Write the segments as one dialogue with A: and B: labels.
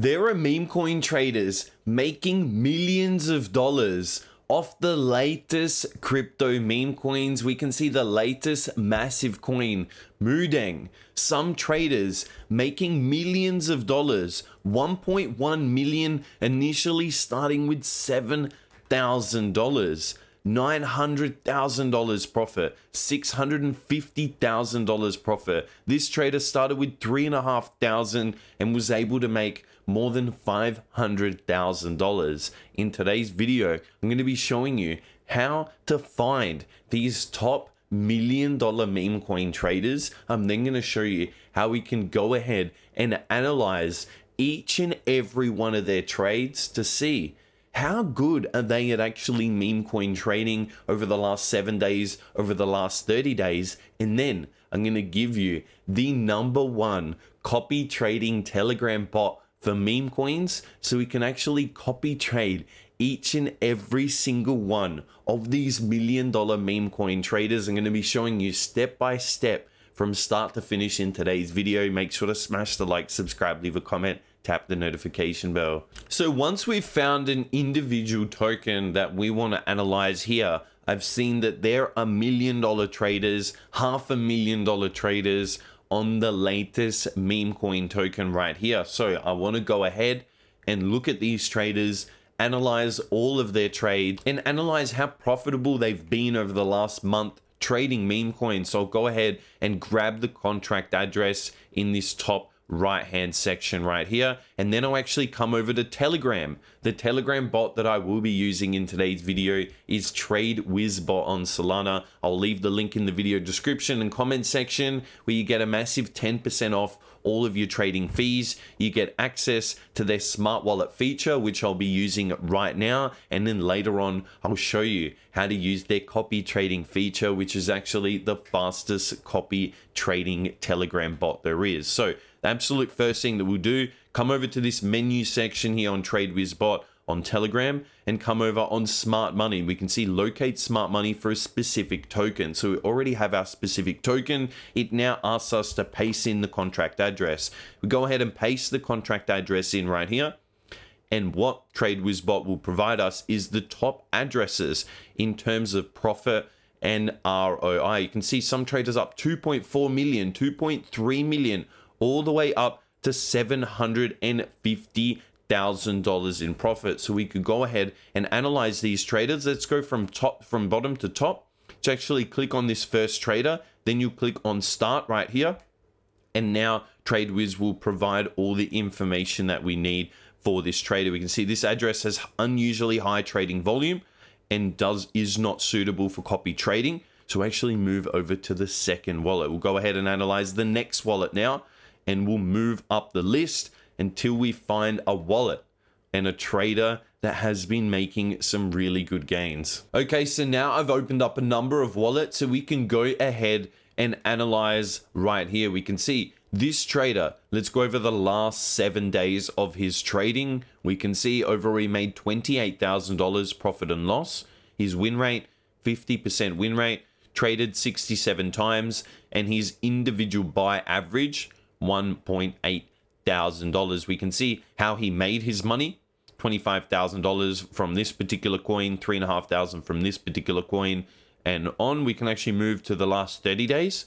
A: There are meme coin traders making millions of dollars off the latest crypto meme coins. We can see the latest massive coin, Mudang. Some traders making millions of dollars, 1.1 million initially starting with $7,000. $900,000 profit, $650,000 profit. This trader started with 3,500 and was able to make more than $500,000. In today's video, I'm going to be showing you how to find these top million dollar meme coin traders. I'm then going to show you how we can go ahead and analyze each and every one of their trades to see how good are they at actually meme coin trading over the last seven days, over the last 30 days? And then I'm going to give you the number one copy trading Telegram bot for meme coins so we can actually copy trade each and every single one of these million dollar meme coin traders. I'm going to be showing you step by step from start to finish in today's video. Make sure to smash the like, subscribe, leave a comment, tap the notification bell. So once we've found an individual token that we want to analyze here, I've seen that there are million dollar traders, half a million dollar traders on the latest meme coin token right here. So I want to go ahead and look at these traders, analyze all of their trades and analyze how profitable they've been over the last month trading meme coins. So I'll go ahead and grab the contract address in this top right hand section right here. And then I'll actually come over to Telegram. The Telegram bot that I will be using in today's video is bot on Solana. I'll leave the link in the video description and comment section where you get a massive 10% off all of your trading fees. You get access to their smart wallet feature, which I'll be using right now. And then later on, I'll show you how to use their copy trading feature, which is actually the fastest copy trading Telegram bot there is. So the absolute first thing that we'll do, come over to this menu section here on TradeWizBot on Telegram and come over on Smart Money. We can see locate Smart Money for a specific token. So we already have our specific token. It now asks us to paste in the contract address. We go ahead and paste the contract address in right here. And what TradeWizBot will provide us is the top addresses in terms of profit and ROI. You can see some traders up 2.4 million, 2.3 million all the way up to $750,000 in profit. So we could go ahead and analyze these traders. Let's go from top, from bottom to top to actually click on this first trader. Then you click on start right here. And now TradeWiz will provide all the information that we need for this trader. We can see this address has unusually high trading volume and does is not suitable for copy trading. So actually move over to the second wallet. We'll go ahead and analyze the next wallet now and we'll move up the list until we find a wallet and a trader that has been making some really good gains. Okay, so now I've opened up a number of wallets so we can go ahead and analyze right here. We can see this trader, let's go over the last seven days of his trading. We can see over he made $28,000 profit and loss. His win rate, 50% win rate, traded 67 times, and his individual buy average 1.8 thousand dollars. We can see how he made his money. $25,000 from this particular coin, 3,500 from this particular coin, and on. We can actually move to the last 30 days.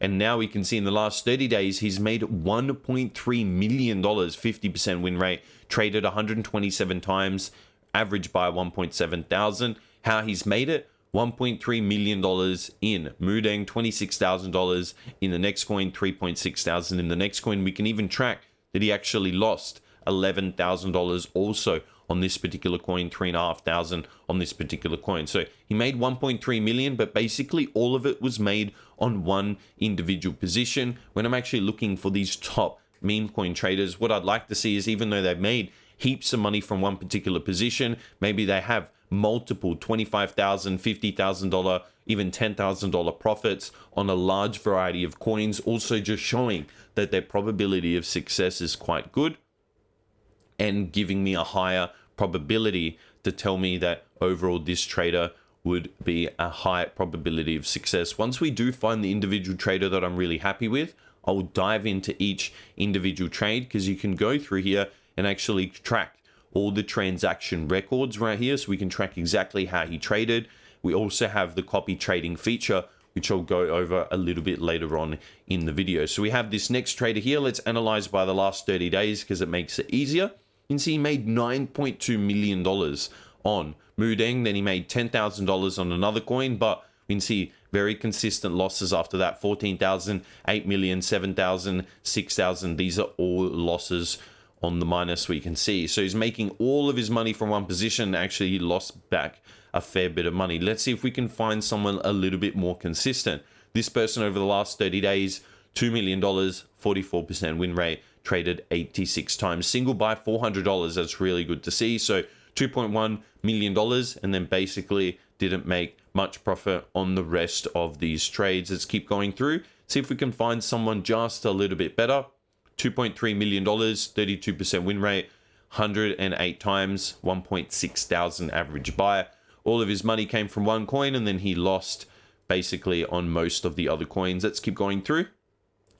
A: And now we can see in the last 30 days, he's made $1.3 million, 50% win rate, traded 127 times, average by 1.7 thousand. How he's made it? $1.3 million in. Mudang, $26,000 in the next coin, 3.6 thousand in the next coin. We can even track that he actually lost $11,000 also on this particular coin, 3,500 on this particular coin. So he made 1.3 million, but basically all of it was made on one individual position. When I'm actually looking for these top meme coin traders, what I'd like to see is even though they've made heaps of money from one particular position, maybe they have multiple $25,000, $50,000, even $10,000 profits on a large variety of coins, also just showing that their probability of success is quite good and giving me a higher probability to tell me that overall this trader would be a high probability of success. Once we do find the individual trader that I'm really happy with, I'll dive into each individual trade because you can go through here and actually track all the transaction records right here so we can track exactly how he traded. We also have the copy trading feature, which I'll go over a little bit later on in the video. So we have this next trader here. Let's analyze by the last 30 days because it makes it easier. You can see he made $9.2 million on Mudeng. Then he made $10,000 on another coin, but we can see very consistent losses after that 14,000, 8 million, 7,000, 6,000. These are all losses on the minus we can see. So he's making all of his money from one position. Actually, he lost back a fair bit of money. Let's see if we can find someone a little bit more consistent. This person over the last 30 days, $2 million, 44% win rate, traded 86 times. Single buy $400, that's really good to see. So $2.1 million and then basically didn't make much profit on the rest of these trades. Let's keep going through, see if we can find someone just a little bit better. $2.3 million, 32% win rate, 108 times, 1.6 thousand average buyer. All of his money came from one coin and then he lost basically on most of the other coins. Let's keep going through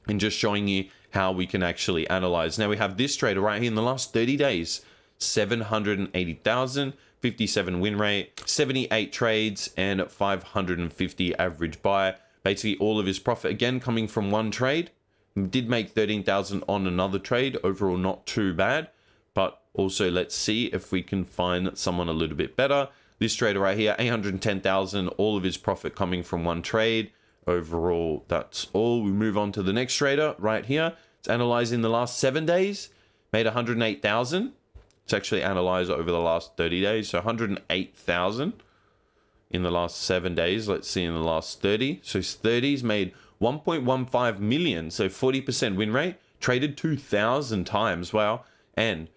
A: and just showing you how we can actually analyze. Now we have this trader right here in the last 30 days, 780,000, 57 win rate, 78 trades and 550 average buyer. Basically all of his profit again coming from one trade did make 13,000 on another trade. Overall, not too bad. But also, let's see if we can find someone a little bit better. This trader right here, 810,000. All of his profit coming from one trade. Overall, that's all. We move on to the next trader right here. It's analyzing the last seven days. Made 108,000. It's actually analyzed over the last 30 days. So 108,000 in the last seven days. Let's see in the last 30. So 30's made 1.15 million, so 40% win rate, traded 2,000 times, wow, and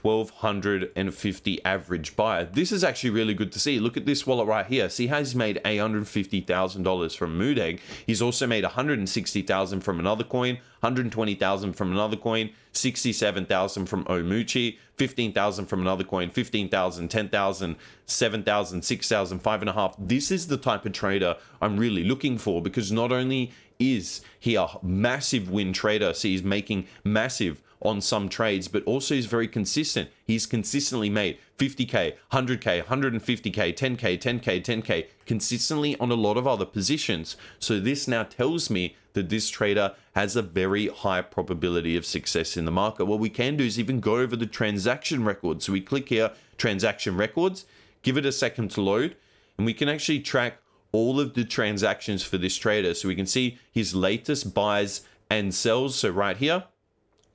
A: 1,250 average buyer. This is actually really good to see. Look at this wallet right here. See how he's made $850,000 from Moodegg. He's also made 160,000 from another coin, 120,000 from another coin, 67,000 from Omuchi, 15,000 from another coin, 15,000, 10,000, 7,000, 6,000, 5.5. This is the type of trader I'm really looking for because not only is he a massive win trader? So he's making massive on some trades, but also he's very consistent. He's consistently made 50k, 100k, 150k, 10k, 10k, 10k consistently on a lot of other positions. So this now tells me that this trader has a very high probability of success in the market. What we can do is even go over the transaction record. So we click here, transaction records, give it a second to load, and we can actually track all of the transactions for this trader. So we can see his latest buys and sells. So right here,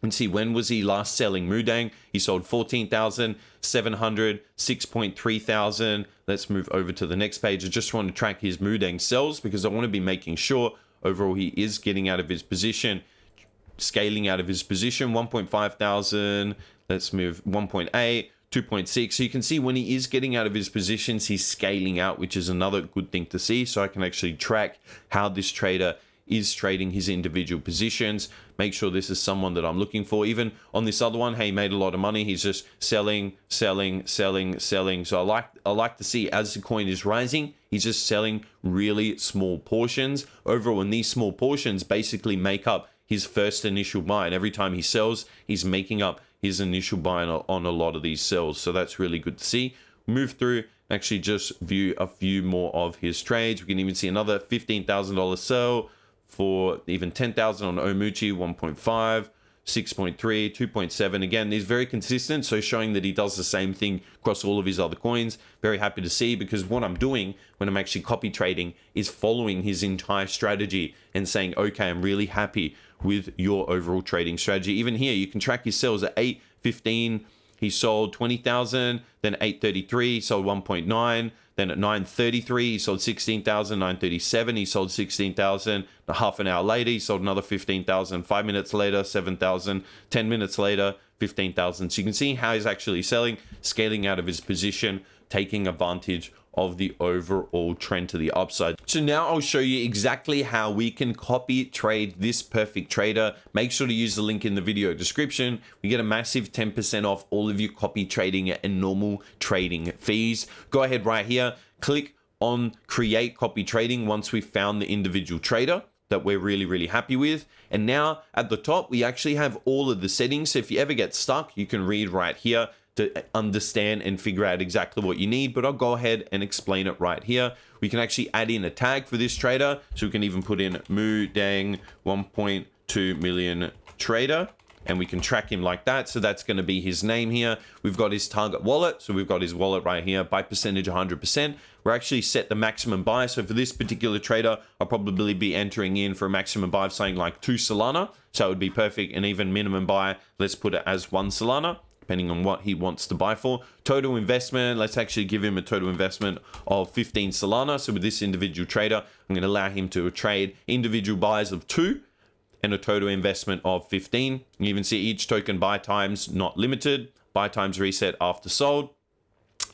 A: and see when was he last selling Mudang? He sold 14,700, 6.3 thousand. Let's move over to the next page. I just want to track his Mudang sells because I want to be making sure overall he is getting out of his position, scaling out of his position, 1.5 thousand. Let's move 1.8, 2.6. So you can see when he is getting out of his positions, he's scaling out, which is another good thing to see. So I can actually track how this trader is trading his individual positions. Make sure this is someone that I'm looking for. Even on this other one, he made a lot of money. He's just selling, selling, selling, selling. So I like I like to see as the coin is rising, he's just selling really small portions. Overall, and these small portions basically make up his first initial buy. And every time he sells, he's making up his initial buy on, a lot of these sells. So that's really good to see. Move through, actually just view a few more of his trades. We can even see another $15,000 sell for even 10,000 on Omuchi, 1.5. 6.3, 2.7. Again, he's very consistent, so showing that he does the same thing across all of his other coins. Very happy to see because what I'm doing when I'm actually copy trading is following his entire strategy and saying, okay, I'm really happy with your overall trading strategy. Even here, you can track your sales at eight fifteen. he sold 20,000, then 833, sold 1.9, then at 933, he sold 16,000, 937, he sold 16,000. A half an hour later, he sold another 15,000. Five minutes later, 7,000. 10 minutes later, 15,000. So you can see how he's actually selling, scaling out of his position, taking advantage of the overall trend to the upside. So now I'll show you exactly how we can copy trade this perfect trader. Make sure to use the link in the video description. We get a massive 10% off all of your copy trading and normal trading fees. Go ahead right here, click on create copy trading once we've found the individual trader that we're really, really happy with. And now at the top, we actually have all of the settings. So if you ever get stuck, you can read right here to understand and figure out exactly what you need, but I'll go ahead and explain it right here. We can actually add in a tag for this trader. So we can even put in "Mudang 1.2 million trader and we can track him like that. So that's going to be his name here. We've got his target wallet. So we've got his wallet right here by percentage 100%. We're actually set the maximum buy. So for this particular trader, I'll probably be entering in for a maximum buy of saying like two Solana. So it would be perfect. And even minimum buy, let's put it as one Solana depending on what he wants to buy for. Total investment, let's actually give him a total investment of 15 Solana. So with this individual trader, I'm going to allow him to trade individual buys of two and a total investment of 15. You even see each token buy times not limited, buy times reset after sold.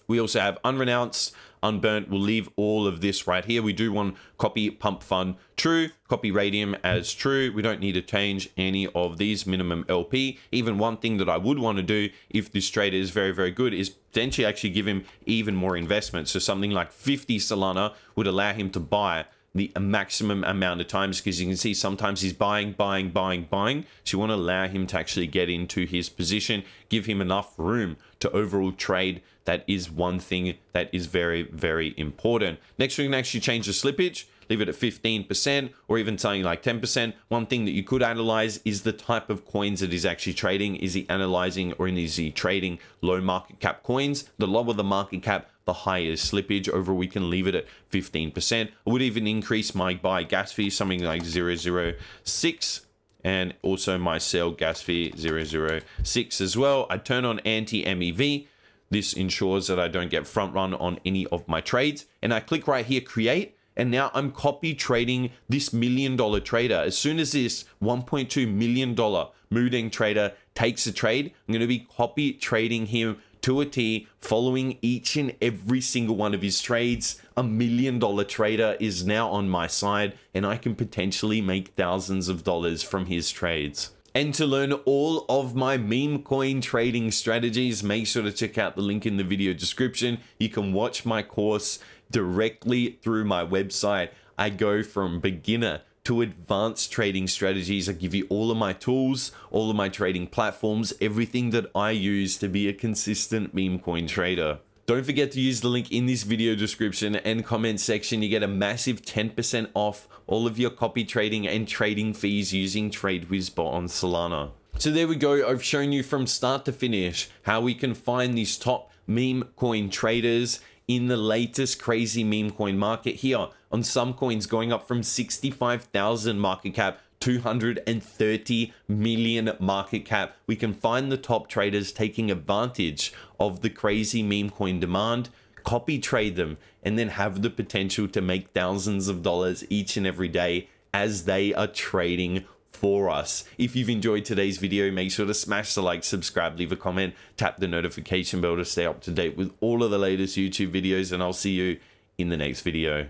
A: We also have unrenounced Unburnt. We'll leave all of this right here. We do want copy pump fun true, copy radium as true. We don't need to change any of these minimum LP. Even one thing that I would want to do if this trader is very, very good is potentially actually give him even more investment. So something like 50 Solana would allow him to buy the maximum amount of times because you can see sometimes he's buying, buying, buying, buying. So you want to allow him to actually get into his position, give him enough room to overall trade. That is one thing that is very, very important. Next, we can actually change the slippage, leave it at 15% or even something like 10%. One thing that you could analyze is the type of coins that he's actually trading. Is he analyzing or is he trading low market cap coins? The lower the market cap, the higher slippage over we can leave it at 15%. I would even increase my buy gas fee, something like 006 and also my sell gas fee 006 as well. I turn on anti-MEV. This ensures that I don't get front run on any of my trades. And I click right here, create. And now I'm copy trading this million dollar trader. As soon as this $1.2 million mooding trader takes a trade, I'm going to be copy trading him to a T, following each and every single one of his trades. A million dollar trader is now on my side, and I can potentially make thousands of dollars from his trades. And to learn all of my meme coin trading strategies, make sure to check out the link in the video description. You can watch my course directly through my website. I go from beginner to advanced trading strategies. I give you all of my tools, all of my trading platforms, everything that I use to be a consistent meme coin trader. Don't forget to use the link in this video description and comment section. You get a massive 10% off all of your copy trading and trading fees using TradeWizBot on Solana. So there we go. I've shown you from start to finish how we can find these top meme coin traders in the latest crazy meme coin market here on some coins going up from 65,000 market cap 230 million market cap. We can find the top traders taking advantage of the crazy meme coin demand, copy trade them, and then have the potential to make thousands of dollars each and every day as they are trading for us. If you've enjoyed today's video, make sure to smash the like, subscribe, leave a comment, tap the notification bell to stay up to date with all of the latest YouTube videos, and I'll see you in the next video.